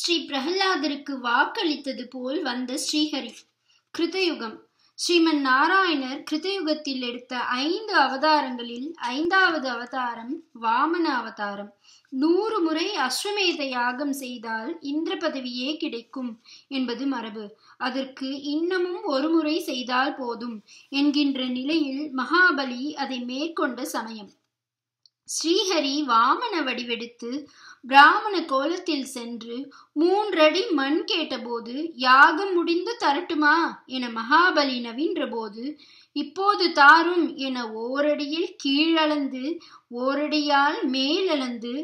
ஸ்ரீ பிரகலாதருக்கு வாக்களித்தது போல் வந்த ஸ்ரீஹரி கிருதயுகம் ஸ்ரீமன் நாராயணர் கிருதயுகத்தில் எடுத்த ஐந்து அவதாரங்களில் ஐந்தாவது அவதாரம் வாமன அவதாரம் நூறு முறை அஸ்வமேத யாகம் செய்தால் இந்திர பதவியே கிடைக்கும் என்பது மரபு அதற்கு இன்னமும் ஒரு முறை செய்தால் போதும் என்கின்ற நிலையில் மகாபலி அதை மேற்கொண்ட சமயம் ஸ்ரீஹரி வாமன வடிவெடுத்து பிராமண கோலத்தில் சென்று மூன்றடி மண் கேட்டபோது யாகம் முடிந்து தரட்டுமா என மகாபலி நவின்ற போது இப்போது தாரும் என ஓரடியில் கீழளந்து ஓரடியால் மேலளந்து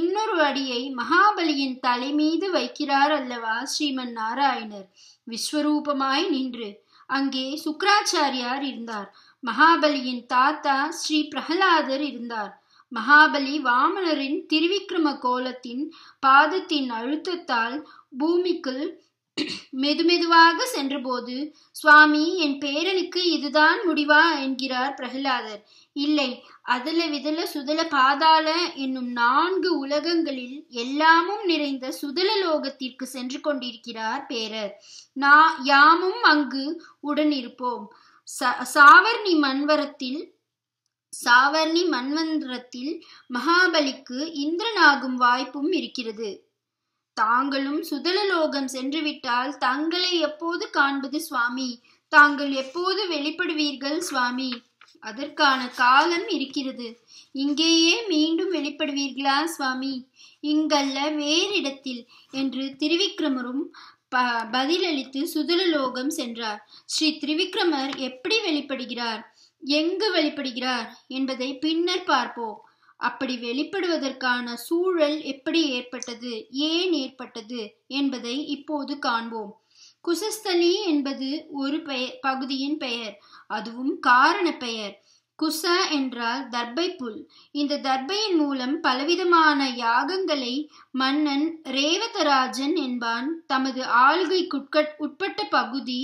இன்னொரு அடியை மகாபலியின் தலை மீது வைக்கிறார் அல்லவா ஸ்ரீமன் நாராயணர் விஸ்வரூபமாய் நின்று அங்கே சுக்கராச்சாரியார் இருந்தார் மகாபலியின் தாத்தா ஸ்ரீ பிரகலாதர் இருந்தார் மகாபலி வாமனரின் திருவிக்ரம கோலத்தின் பாதத்தின் அழுத்தத்தால் பூமிக்குள் மெதுமெதுவாக சென்றபோது சுவாமி என் பேரனுக்கு இதுதான் முடிவா என்கிறார் பிரகலாதர் இல்லை அதல விதல சுதல பாதாள என்னும் நான்கு உலகங்களில் எல்லாமும் நிறைந்த சுதல லோகத்திற்கு சென்று கொண்டிருக்கிறார் பேரர் நா யாமும் அங்கு உடனிருப்போம் ச சாவர்ணி மண்வரத்தில் சாவர்ணி மன்வந்திரத்தில் மகாபலிக்கு இந்திரனாகும் வாய்ப்பும் இருக்கிறது தாங்களும் சுதலலோகம் சென்றுவிட்டால் தங்களை எப்போது காண்பது சுவாமி தாங்கள் எப்போது வெளிப்படுவீர்கள் சுவாமி அதற்கான காலம் இருக்கிறது இங்கேயே மீண்டும் வெளிப்படுவீர்களா சுவாமி இங்கல்ல வேறிடத்தில் என்று திருவிக்ரமரும் பதிலளித்து சுதலலோகம் சென்றார் ஸ்ரீ திரிவிக்ரமர் எப்படி வெளிப்படுகிறார் எங்கு வெளிப்படுகிறார் என்பதை பின்னர் பார்ப்போம் அப்படி வெளிப்படுவதற்கான சூழல் எப்படி ஏற்பட்டது ஏன் ஏற்பட்டது என்பதை இப்போது காண்போம் குசஸ்தலி என்பது ஒரு பெயர் பகுதியின் பெயர் அதுவும் காரண பெயர் குச என்றால் தர்பை புல் இந்த தர்பையின் மூலம் பலவிதமான யாகங்களை மன்னன் ரேவதராஜன் என்பான் தமது ஆளுகை உட்பட்ட பகுதி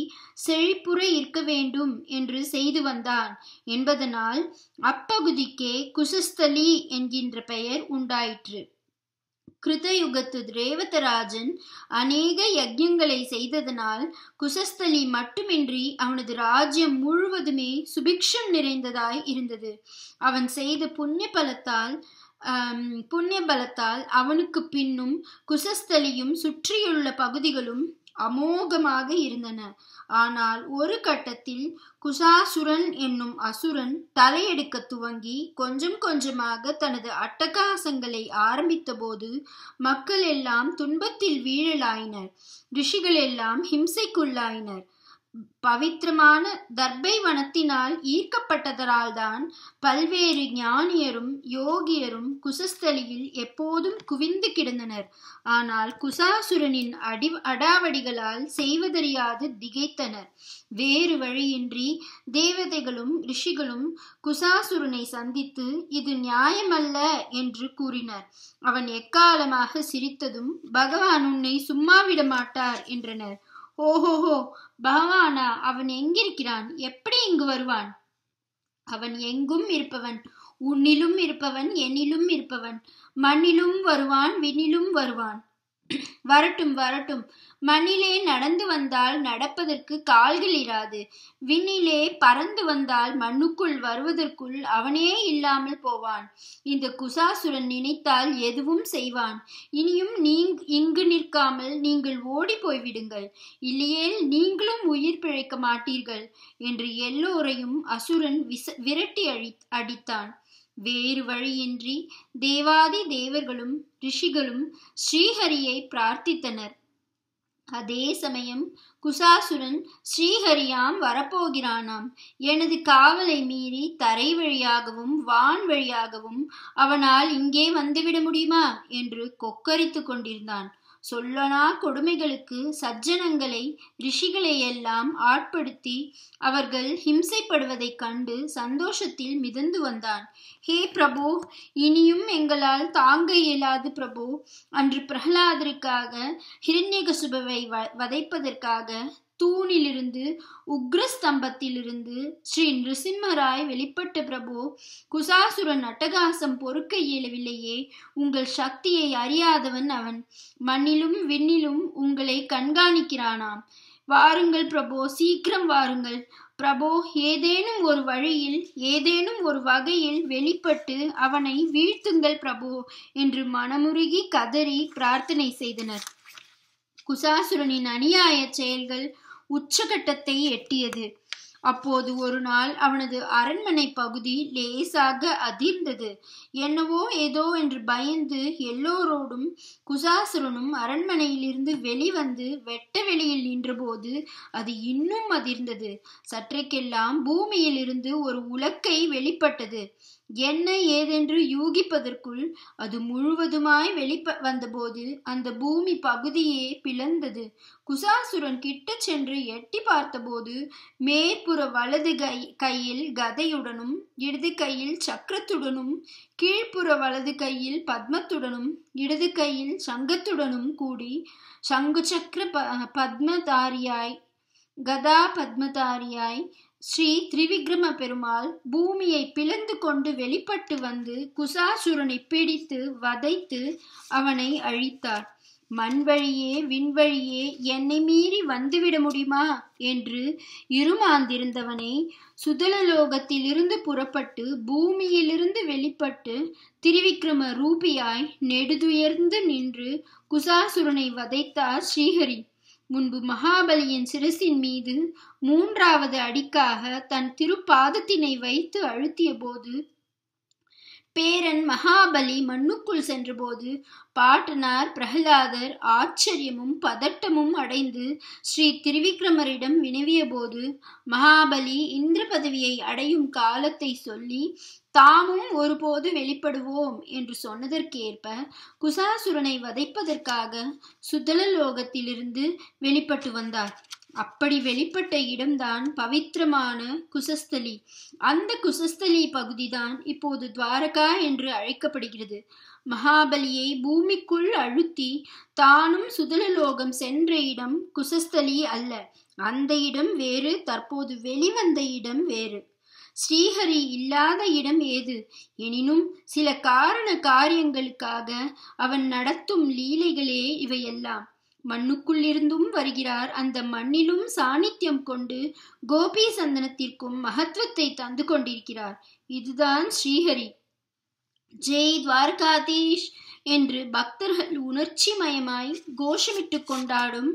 செழிப்புற இருக்க வேண்டும் என்று செய்து வந்தான் என்பதனால் அப்பகுதிக்கே குசஸ்தலி என்கின்ற பெயர் உண்டாயிற்று கிருதயுகத்து ரேவதராஜன் அநேக யஜ்யங்களை செய்ததனால் குசஸ்தலி மட்டுமின்றி அவனது ராஜ்யம் முழுவதுமே சுபிக்ஷம் நிறைந்ததாய் இருந்தது அவன் செய்த புண்ணிய பலத்தால் புண்ணிய பலத்தால் அவனுக்கு பின்னும் குசஸ்தலியும் சுற்றியுள்ள பகுதிகளும் அமோகமாக இருந்தன ஆனால் ஒரு கட்டத்தில் குசாசுரன் என்னும் அசுரன் தலையெடுக்க துவங்கி கொஞ்சம் கொஞ்சமாக தனது அட்டகாசங்களை ஆரம்பித்தபோது மக்கள் எல்லாம் துன்பத்தில் வீழலாயினர் ரிஷிகள் எல்லாம் ஹிம்சைக்குள்ளாயினர் பவித்திரமான தர்பை வனத்தினால் ஈர்க்கப்பட்டதனால்தான் பல்வேறு ஞானியரும் யோகியரும் குசஸ்தலியில் எப்போதும் குவிந்து கிடந்தனர் ஆனால் குசாசுரனின் அடி அடாவடிகளால் செய்வதறியாது திகைத்தனர் வேறு வழியின்றி தேவதைகளும் ரிஷிகளும் குசாசுரனை சந்தித்து இது நியாயமல்ல என்று கூறினர் அவன் எக்காலமாக சிரித்ததும் பகவான் உன்னை சும்மாவிட மாட்டார் என்றனர் ஓஹோஹோ பகவானா அவன் எங்கிருக்கிறான் எப்படி இங்கு வருவான் அவன் எங்கும் இருப்பவன் உன்னிலும் இருப்பவன் என்னிலும் இருப்பவன் மண்ணிலும் வருவான் விண்ணிலும் வருவான் வரட்டும் வரட்டும் மண்ணிலே நடந்து வந்தால் நடப்பதற்கு கால்கள் இராது விண்ணிலே பறந்து வந்தால் மண்ணுக்குள் வருவதற்குள் அவனே இல்லாமல் போவான் இந்த குசாசுரன் நினைத்தால் எதுவும் செய்வான் இனியும் நீ இங்கு நிற்காமல் நீங்கள் ஓடி போய்விடுங்கள் இல்லையேல் நீங்களும் உயிர் பிழைக்க மாட்டீர்கள் என்று எல்லோரையும் அசுரன் விச விரட்டி அழி அடித்தான் வேறு வழியின்றி தேவாதி தேவர்களும் ரிஷிகளும் ஸ்ரீஹரியை பிரார்த்தித்தனர் அதே சமயம் குசாசுரன் ஸ்ரீஹரியாம் வரப்போகிறானாம் எனது காவலை மீறி தரை வழியாகவும் வான் வழியாகவும் அவனால் இங்கே வந்துவிட முடியுமா என்று கொக்கரித்து கொண்டிருந்தான் சொல்லனா கொடுமைகளுக்கு சஜ்ஜனங்களை ரிஷிகளையெல்லாம் ஆட்படுத்தி அவர்கள் ஹிம்சைப்படுவதைக் கண்டு சந்தோஷத்தில் மிதந்து வந்தான் ஹே பிரபு இனியும் எங்களால் தாங்க இயலாது பிரபு அன்று பிரகலாதருக்காக ஹிரண்யகசுபவை வதைப்பதற்காக தூணிலிருந்து உக்ரஸ்தம்பத்திலிருந்து ஸ்ரீ நிருசிம்மராய் வெளிப்பட்ட பிரபு குசாசுரன் அட்டகாசம் பொறுக்க இயலவில்லையே உங்கள் சக்தியை அறியாதவன் அவன் மண்ணிலும் விண்ணிலும் உங்களை கண்காணிக்கிறானாம் வாருங்கள் பிரபோ சீக்கிரம் வாருங்கள் பிரபோ ஏதேனும் ஒரு வழியில் ஏதேனும் ஒரு வகையில் வெளிப்பட்டு அவனை வீழ்த்துங்கள் பிரபோ என்று மனமுருகி கதறி பிரார்த்தனை செய்தனர் குசாசுரனின் அநியாய செயல்கள் உச்சகட்டத்தை எட்டியது அப்போது ஒரு நாள் அவனது அரண்மனை பகுதி லேசாக அதிர்ந்தது என்னவோ ஏதோ என்று பயந்து எல்லோரோடும் குசாசுரனும் அரண்மனையிலிருந்து வெளிவந்து வெட்ட வெளியில் நின்றபோது அது இன்னும் அதிர்ந்தது சற்றைக்கெல்லாம் பூமியிலிருந்து ஒரு உலக்கை வெளிப்பட்டது என்ன ஏதென்று யூகிப்பதற்குள் அது முழுவதுமாய் வெளிப்ப வந்தபோது அந்த பூமி பகுதியே பிளந்தது குசாசுரன் கிட்ட சென்று எட்டி பார்த்தபோது மேற்புற வலது கை கையில் கதையுடனும் இடது கையில் சக்கரத்துடனும் கீழ்ப்புற வலது கையில் பத்மத்துடனும் இடது கையில் சங்கத்துடனும் கூடி சங்கு சக்கர ப பத்மதாரியாய் கதா பத்மதாரியாய் ஸ்ரீ திரிவிக்ரம பெருமாள் பூமியை பிளந்து கொண்டு வெளிப்பட்டு வந்து குசாசுரனை பிடித்து வதைத்து அவனை அழித்தார் மண் வழியே விண்வழியே என்னை மீறி வந்துவிட முடியுமா என்று இருமாந்திருந்தவனை சுதலலோகத்திலிருந்து புறப்பட்டு பூமியிலிருந்து வெளிப்பட்டு திருவிக்ரம ரூபியாய் நெடுதுயர்ந்து நின்று குசாசுரனை வதைத்தார் ஸ்ரீஹரி முன்பு மகாபலியின் சிரசின் மீது மூன்றாவது அடிக்காக தன் திருப்பாதத்தினை வைத்து அழுத்திய போது பேரன் மகாபலி மண்ணுக்குள் சென்றபோது பாட்டனார் பிரகலாதர் ஆச்சரியமும் பதட்டமும் அடைந்து ஸ்ரீ திருவிக்ரமரிடம் வினவிய போது மகாபலி இந்திர பதவியை அடையும் காலத்தை சொல்லி தாமும் ஒருபோது வெளிப்படுவோம் என்று சொன்னதற்கேற்ப குசாசுரனை வதைப்பதற்காக சுதலலோகத்திலிருந்து வெளிப்பட்டு வந்தார் அப்படி வெளிப்பட்ட இடம்தான் பவித்திரமான குசஸ்தலி அந்த குசஸ்தலி பகுதிதான் இப்போது துவாரகா என்று அழைக்கப்படுகிறது மகாபலியை பூமிக்குள் அழுத்தி தானும் சுதலலோகம் சென்ற இடம் குசஸ்தலி அல்ல அந்த இடம் வேறு தற்போது வெளிவந்த இடம் வேறு ஸ்ரீஹரி இல்லாத இடம் ஏது எனினும் சில காரண காரியங்களுக்காக அவன் நடத்தும் லீலைகளே இவையெல்லாம் மண்ணுக்குள்ளிருந்தும் வருகிறார் அந்த மண்ணிலும் சாணித்யம் கொண்டு கோபி சந்தனத்திற்கும் மகத்துவத்தை தந்து கொண்டிருக்கிறார் இதுதான் ஸ்ரீஹரி ஜெய் துவாரகாதீஷ் என்று பக்தர்கள் உணர்ச்சி மயமாய் கோஷமிட்டு கொண்டாடும்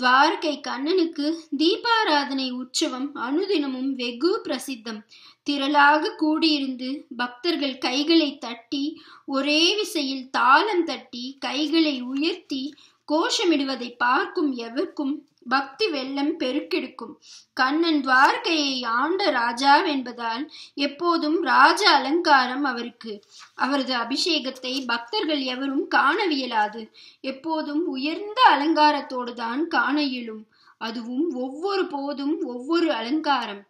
துவாரகை கண்ணனுக்கு தீபாராதனை உற்சவம் அனுதினமும் வெகு பிரசித்தம் திரளாக கூடியிருந்து பக்தர்கள் கைகளை தட்டி ஒரே விசையில் தாளம் தட்டி கைகளை உயர்த்தி கோஷமிடுவதை பார்க்கும் எவருக்கும் பக்தி வெள்ளம் பெருக்கெடுக்கும் கண்ணன் துவாரகையை ஆண்ட ராஜாவென்பதால் எப்போதும் ராஜ அலங்காரம் அவருக்கு அவரது அபிஷேகத்தை பக்தர்கள் எவரும் காணவியலாது எப்போதும் உயர்ந்த அலங்காரத்தோடு தான் காண இயலும் அதுவும் ஒவ்வொரு போதும் ஒவ்வொரு அலங்காரம்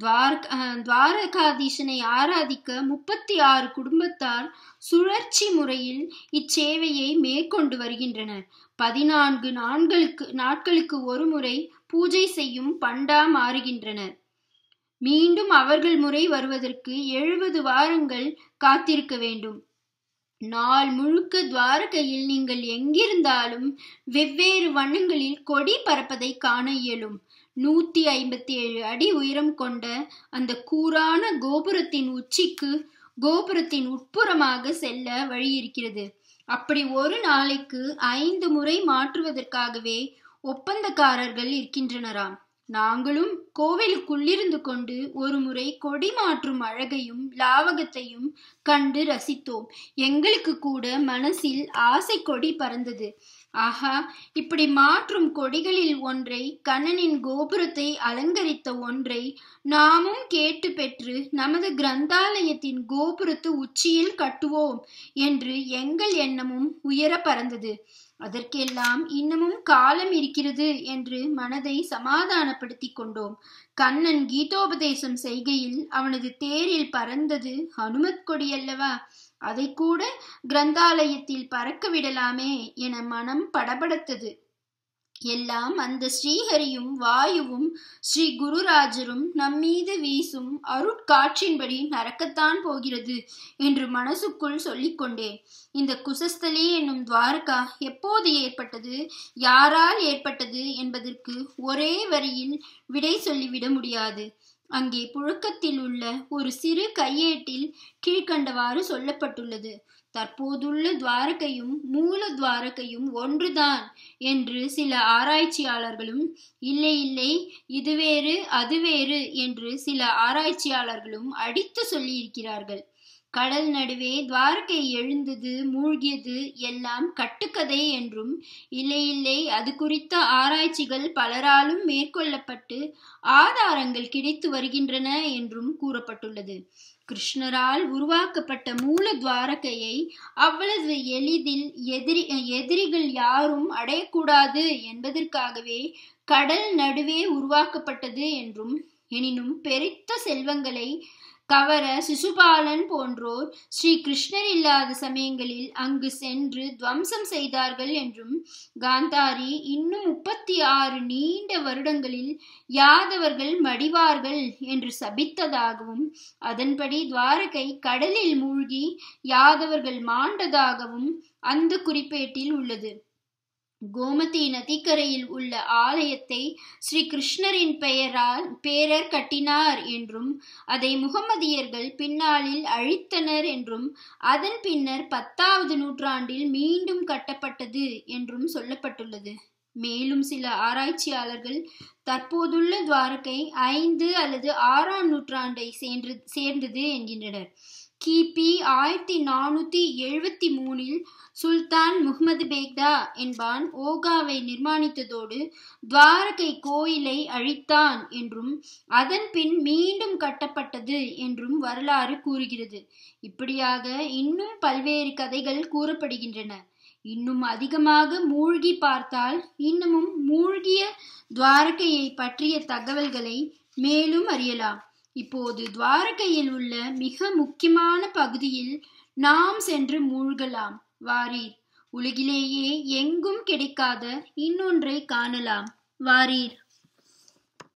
துவார்க துவாரகாதீசனை ஆராதிக்க முப்பத்தி ஆறு குடும்பத்தார் சுழற்சி முறையில் இச்சேவையை மேற்கொண்டு வருகின்றனர் பதினான்கு நான்களுக்கு நாட்களுக்கு ஒரு முறை பூஜை செய்யும் பண்டா மாறுகின்றனர் மீண்டும் அவர்கள் முறை வருவதற்கு எழுபது வாரங்கள் காத்திருக்க வேண்டும் நாள் முழுக்க துவாரகையில் நீங்கள் எங்கிருந்தாலும் வெவ்வேறு வண்ணங்களில் கொடி பறப்பதை காண இயலும் நூற்றி ஐம்பத்தி ஏழு அடி உயரம் கொண்ட அந்த கூரான கோபுரத்தின் உச்சிக்கு கோபுரத்தின் உட்புறமாக செல்ல வழி இருக்கிறது அப்படி ஒரு நாளைக்கு ஐந்து முறை மாற்றுவதற்காகவே ஒப்பந்தக்காரர்கள் இருக்கின்றனராம் நாங்களும் கோவிலுக்குள்ளிருந்து கொண்டு ஒருமுறை கொடி மாற்றும் அழகையும் லாவகத்தையும் கண்டு ரசித்தோம் எங்களுக்கு கூட மனசில் ஆசை கொடி பறந்தது ஆஹா இப்படி மாற்றும் கொடிகளில் ஒன்றை கண்ணனின் கோபுரத்தை அலங்கரித்த ஒன்றை நாமும் கேட்டு பெற்று நமது கிரந்தாலயத்தின் கோபுரத்து உச்சியில் கட்டுவோம் என்று எங்கள் எண்ணமும் உயர பறந்தது அதற்கெல்லாம் இன்னமும் காலம் இருக்கிறது என்று மனதை சமாதானப்படுத்தி கொண்டோம் கண்ணன் கீதோபதேசம் செய்கையில் அவனது தேரில் பறந்தது ஹனுமத் கொடி அல்லவா அதை கூட கிரந்தாலயத்தில் பறக்க விடலாமே என மனம் படபடத்தது எல்லாம் அந்த ஸ்ரீஹரியும் வாயுவும் ஸ்ரீ குருராஜரும் நம்மீது வீசும் அருட்காற்றின்படி நடக்கத்தான் போகிறது என்று மனசுக்குள் சொல்லிக்கொண்டேன் இந்த குசஸ்தலி என்னும் துவாரகா எப்போது ஏற்பட்டது யாரால் ஏற்பட்டது என்பதற்கு ஒரே வரியில் விடை சொல்லிவிட முடியாது அங்கே புழக்கத்தில் உள்ள ஒரு சிறு கையேட்டில் கீழ்கண்டவாறு சொல்லப்பட்டுள்ளது தற்போதுள்ள துவாரகையும் மூல துவாரகையும் ஒன்றுதான் என்று சில ஆராய்ச்சியாளர்களும் இல்லை இல்லை இது வேறு அது வேறு என்று சில ஆராய்ச்சியாளர்களும் அடித்து சொல்லியிருக்கிறார்கள் கடல் நடுவே துவாரகை எழுந்தது மூழ்கியது எல்லாம் கட்டுக்கதை என்றும் இல்லை இல்லை அது குறித்த ஆராய்ச்சிகள் பலராலும் மேற்கொள்ளப்பட்டு ஆதாரங்கள் கிடைத்து வருகின்றன என்றும் கூறப்பட்டுள்ளது கிருஷ்ணரால் உருவாக்கப்பட்ட மூல துவாரகையை அவ்வளவு எளிதில் எதிரி எதிரிகள் யாரும் அடையக்கூடாது என்பதற்காகவே கடல் நடுவே உருவாக்கப்பட்டது என்றும் எனினும் பெருத்த செல்வங்களை கவர சிசுபாலன் போன்றோர் ஸ்ரீ கிருஷ்ணர் இல்லாத சமயங்களில் அங்கு சென்று துவம்சம் செய்தார்கள் என்றும் காந்தாரி இன்னும் முப்பத்தி ஆறு நீண்ட வருடங்களில் யாதவர்கள் மடிவார்கள் என்று சபித்ததாகவும் அதன்படி துவாரகை கடலில் மூழ்கி யாதவர்கள் மாண்டதாகவும் அந்த குறிப்பேட்டில் உள்ளது கோமதி நதிக்கரையில் உள்ள ஆலயத்தை ஸ்ரீ கிருஷ்ணரின் பெயரால் பேரர் கட்டினார் என்றும் அதை முகமதியர்கள் பின்னாளில் அழித்தனர் என்றும் அதன் பின்னர் பத்தாவது நூற்றாண்டில் மீண்டும் கட்டப்பட்டது என்றும் சொல்லப்பட்டுள்ளது மேலும் சில ஆராய்ச்சியாளர்கள் தற்போதுள்ள துவாரகை ஐந்து அல்லது ஆறாம் நூற்றாண்டை சேர்ந்து சேர்ந்தது என்கின்றனர் கிபி ஆயிரத்தி நானூற்றி எழுபத்தி மூணில் சுல்தான் முகமது பேக்தா என்பான் ஓகாவை நிர்மாணித்ததோடு துவாரகை கோயிலை அழித்தான் என்றும் அதன் பின் மீண்டும் கட்டப்பட்டது என்றும் வரலாறு கூறுகிறது இப்படியாக இன்னும் பல்வேறு கதைகள் கூறப்படுகின்றன இன்னும் அதிகமாக மூழ்கி பார்த்தால் இன்னமும் மூழ்கிய துவாரகையை பற்றிய தகவல்களை மேலும் அறியலாம் இப்போது துவாரகையில் உள்ள மிக முக்கியமான பகுதியில் நாம் சென்று மூழ்கலாம் வாரீர் உலகிலேயே எங்கும் கிடைக்காத இன்னொன்றை காணலாம் வாரீர்